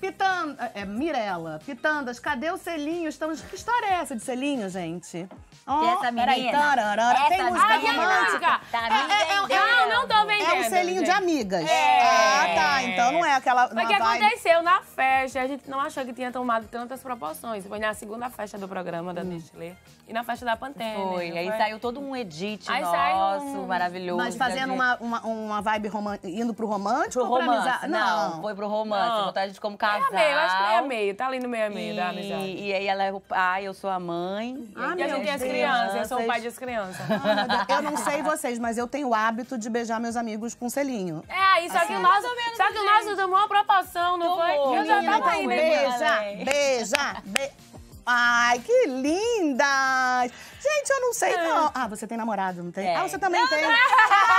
Pitanda, é, Mirella, Pitandas, cadê o selinho? Estamos... Que história é essa de selinho, gente? Oh, essa menina. tararara, essa tem música romântica. Tá, é, é, é, é não, ah, não tô vendendo. É um selinho de amigas. É. Ah, tá. É. Então não é aquela. Mas o que vibe. aconteceu na festa. A gente não achou que tinha tomado tantas proporções. Foi na segunda festa do programa da hum. e na festa da Pantene. Foi. Aí foi? saiu todo um edit Aí nosso, um... maravilhoso. Mas fazendo uma, uma, uma vibe romântica, indo pro romântico? Pro romance. Não. não, foi pro romance. Botar a gente como casal. Meio eu meio, acho que meio meio. Tá ali no meio a meio e, da amizade. E aí ela é o ah, pai, eu sou a mãe. Ah, e a gente crianças. Eu sou o pai das crianças. Ah, eu não sei vocês, mas eu tenho o hábito de beijar meus amigos com selinho. É, aí, só assim, que o menos. só que assim. nós tomou uma proporção, não Tomou. foi? Eu já tava então, aí, né, Beija, beija, beija. Ai, que lindas! Gente, eu não sei é. não. Ah, você tem namorado, não tem? É. Ah, você também não, tem. Não. Ai,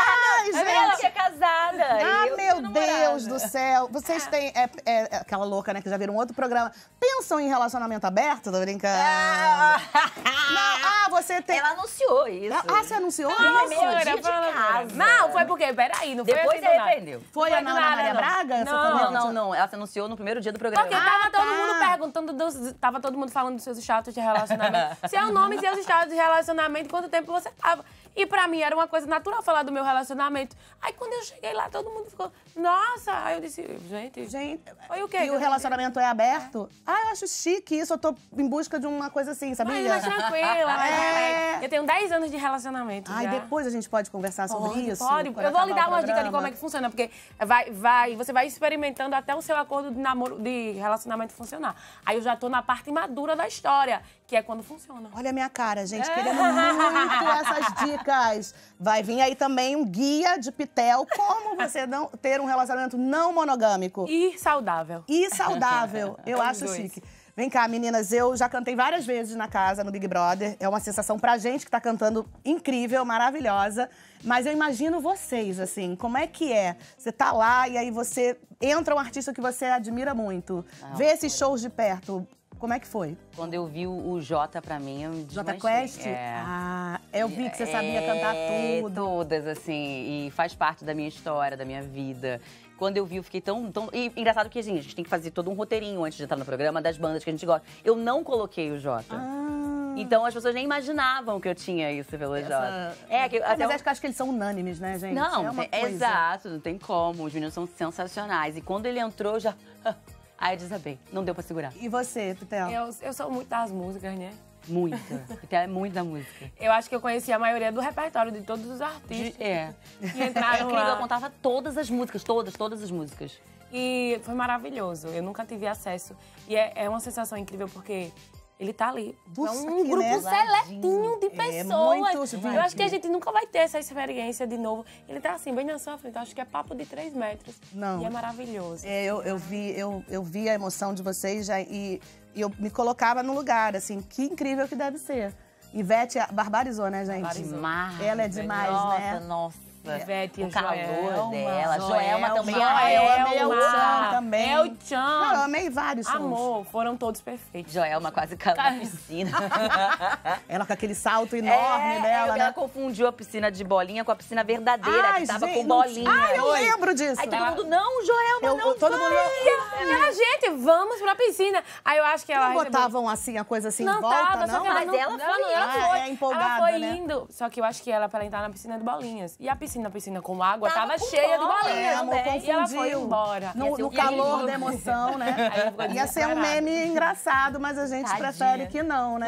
ah, gente. Ela é casada. Ah, meu Deus do céu. Vocês têm... É, é, é, aquela louca, né, que já viram um outro programa. Pensam em relacionamento aberto? Tô brincando. Ah, não, ah você tem... Ela anunciou isso. Ah, ah você anunciou Não, meio de casa. Não, foi porque... Peraí, não foi Depois se assim, arrependeu. Foi, a Ana Maria Braga? Não, não, não. Ela se anunciou no primeiro dia do programa. Porque tava todo mundo ah. perguntando... Tava todo mundo falando nos seus status de relacionamento. seu é nome e seus status de relacionamento, quanto tempo você tava. E pra mim era uma coisa natural falar do meu relacionamento. Aí quando eu cheguei lá, todo mundo ficou, nossa! Aí eu disse, gente. Gente. Foi o quê? E o relacionamento é aberto? Ah, eu acho chique isso, eu tô em busca de uma coisa assim, sabia? Mas, mas tranquila, mas é. Eu tenho 10 anos de relacionamento. Ai, já. depois a gente pode conversar sobre isso? Pode, eu vou lhe dar uma dica de como é que funciona, porque vai, vai, você vai experimentando até o seu acordo de namoro, de relacionamento funcionar. Aí eu já tô na parte madura da história, que é quando funciona. Olha a minha cara, gente. É. muito essas dicas. Vai vir aí também um guia de Pitel como você não ter um relacionamento não monogâmico. E saudável. E saudável. Eu acho dois. chique. Vem cá, meninas, eu já cantei várias vezes na casa, no Big Brother. É uma sensação pra gente que tá cantando incrível, maravilhosa. Mas eu imagino vocês, assim, como é que é? Você tá lá e aí você entra um artista que você admira muito, ah, vê esses shows de perto. Como é que foi? Quando eu vi o Jota pra mim, eu me Jota Quest? É. Ah, eu vi que você sabia é, cantar tudo. Todas, assim, e faz parte da minha história, da minha vida. Quando eu vi, eu fiquei tão, tão. E engraçado que assim, a gente tem que fazer todo um roteirinho antes de entrar no programa das bandas que a gente gosta. Eu não coloquei o Jota. Ah. Então as pessoas nem imaginavam que eu tinha isso pelo Essa... Jota. É, que, ah, até mas é um... acho que eles são unânimes, né, gente? Não, é exato, não tem como. Os meninos são sensacionais. E quando ele entrou, já. Aí eu desabei. Não deu pra segurar. E você, Pitel? Eu, eu sou muito das músicas, né? Muita. Pitel é muito da música. Eu acho que eu conhecia a maioria do repertório de todos os artistas. De, é. Que entraram é incrível, lá. eu contava todas as músicas, todas, todas as músicas. E foi maravilhoso. Eu nunca tive acesso. E é, é uma sensação incrível porque ele tá ali. Nossa, é um né? grupo seletinho de é pessoas. É muito... eu acho que a gente nunca vai ter essa experiência de novo. Ele tá assim, bem na sua frente. Eu acho que é papo de três metros. Não. E é maravilhoso. É, eu, eu, vi, eu, eu vi a emoção de vocês já, e, e eu me colocava no lugar, assim, que incrível que deve ser. Ivete barbarizou, né, gente? Barbarizou. Demais, Ela é demais, nossa, né? Nossa, é. Ivete, o calor dela. Joelma, Joelma também. Joelma, ah, eu amei o também. Não, eu amei vários sons. Amor, foram todos perfeitos. Joelma quase caiu na piscina. ela com aquele salto é, enorme é, dela, né? Ela confundiu a piscina de bolinha com a piscina verdadeira, Ai, que tava gente, com bolinha. Ah, eu Oi. lembro disso. Aí todo mundo, não, Joelma, eu, não todo vai. Mundo... Ela, ah, gente, vamos pra piscina. Aí eu acho que ela... Não recebeu... botavam assim, a coisa assim, não volta, tava, não? Só que ela mas não, ela foi. Ela, foi, ah, é, empolgada, ela foi né? indo. Só que eu acho que ela, pra entrar na piscina de bolinhas. E a piscina piscina, a piscina com água tava, tava com cheia de bolinha. Né? É, amor, confundiu. E ela foi embora. No, no é calor da emoção, né? Ia ser um meme engraçado, mas a gente Tadinha. prefere que não, né?